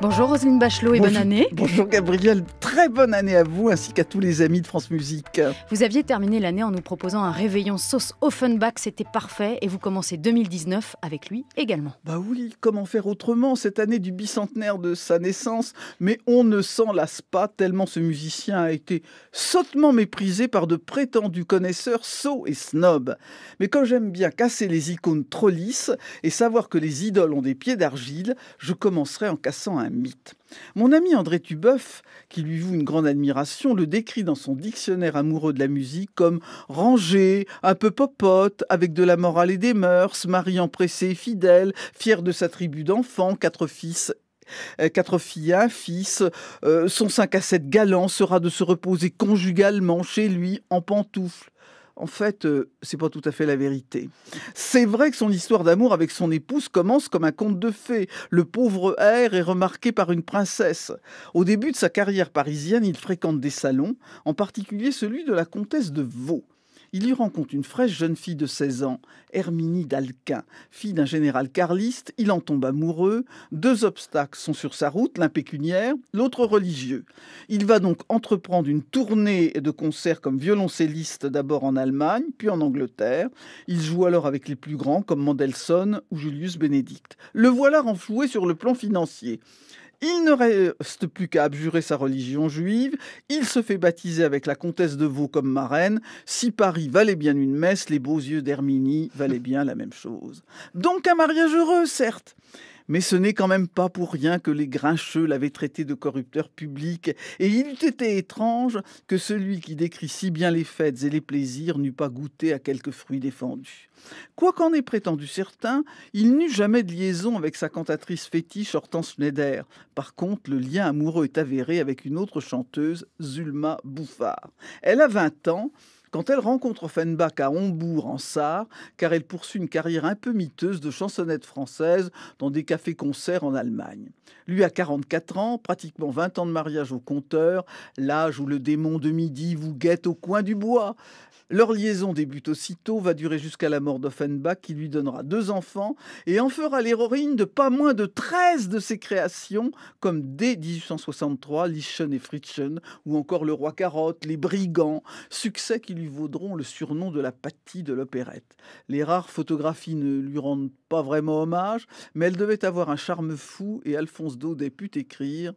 Bonjour Roselyne Bachelot et bonne année. Bonjour Gabriel très bonne année à vous ainsi qu'à tous les amis de France Musique. Vous aviez terminé l'année en nous proposant un réveillon sauce Offenbach, c'était parfait et vous commencez 2019 avec lui également. Bah oui, comment faire autrement cette année du bicentenaire de sa naissance Mais on ne s'en lasse pas tellement ce musicien a été sottement méprisé par de prétendus connaisseurs sots et snobs. Mais comme j'aime bien casser les icônes trop lisses et savoir que les idoles ont des pieds d'argile, je commencerai en cassant un mythe. Mon ami André Tubeuf, qui lui voue une grande admiration, le décrit dans son dictionnaire amoureux de la musique comme rangé, un peu popote, avec de la morale et des mœurs, mari empressé et fidèle, fier de sa tribu d'enfants, quatre fils euh, quatre filles, un fils. Euh, son 5 à 7 galant sera de se reposer conjugalement chez lui en pantoufles en fait, euh, c'est pas tout à fait la vérité. C'est vrai que son histoire d'amour avec son épouse commence comme un conte de fées. Le pauvre R est remarqué par une princesse. Au début de sa carrière parisienne, il fréquente des salons, en particulier celui de la comtesse de Vaux il y rencontre une fraîche jeune fille de 16 ans, Herminie d'Alquin. Fille d'un général carliste, il en tombe amoureux. Deux obstacles sont sur sa route, l'un pécuniaire, l'autre religieux. Il va donc entreprendre une tournée de concerts comme violoncelliste d'abord en Allemagne, puis en Angleterre. Il joue alors avec les plus grands comme Mendelssohn ou Julius Benedict. Le voilà renfloué sur le plan financier. Il ne reste plus qu'à abjurer sa religion juive, il se fait baptiser avec la comtesse de Vaux comme marraine, si Paris valait bien une messe, les beaux yeux d'Herminie valaient bien la même chose. Donc un mariage heureux, certes, mais ce n'est quand même pas pour rien que les grincheux l'avaient traité de corrupteur public, et il eût été étrange que celui qui décrit si bien les fêtes et les plaisirs n'eût pas goûté à quelques fruits défendus. Quoi qu'en ait prétendu certains, il n'eut jamais de liaison avec sa cantatrice fétiche Hortense Schneider. Par contre, le lien amoureux est avéré avec une autre chanteuse, Zulma Bouffard. Elle a 20 ans, quand elle rencontre Offenbach à Hombourg, en Sarre, car elle poursuit une carrière un peu miteuse de chansonnette française dans des cafés-concerts en Allemagne. Lui a 44 ans, pratiquement 20 ans de mariage au compteur, l'âge où le démon de midi vous guette au coin du bois. Leur liaison débute aussitôt, va durer jusqu'à la mort d'Offenbach, qui lui donnera deux enfants et en fera l'héroïne de pas moins de 13 de ses créations, comme dès 1863, Lichen et Fritschen, ou encore Le Roi Carotte, Les Brigands, succès qui lui vaudront le surnom de la pâtie de l'opérette. Les rares photographies ne lui rendent pas vraiment hommage, mais elle devait avoir un charme fou et Alphonse Daudet put écrire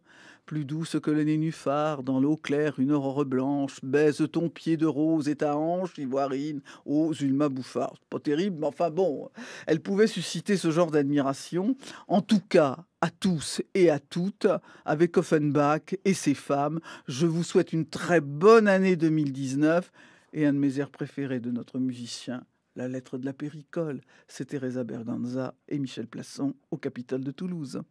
plus douce que le nénuphar, dans l'eau claire une aurore blanche, baise ton pied de rose et ta hanche, blanche ivoirine aux Zulma Bouffard. Pas terrible, mais enfin bon, elle pouvait susciter ce genre d'admiration. En tout cas, à tous et à toutes, avec Offenbach et ses femmes, je vous souhaite une très bonne année 2019 et un de mes airs préférés de notre musicien, La lettre de la péricole. C'est Teresa Berganza et Michel Plasson au Capitole de Toulouse.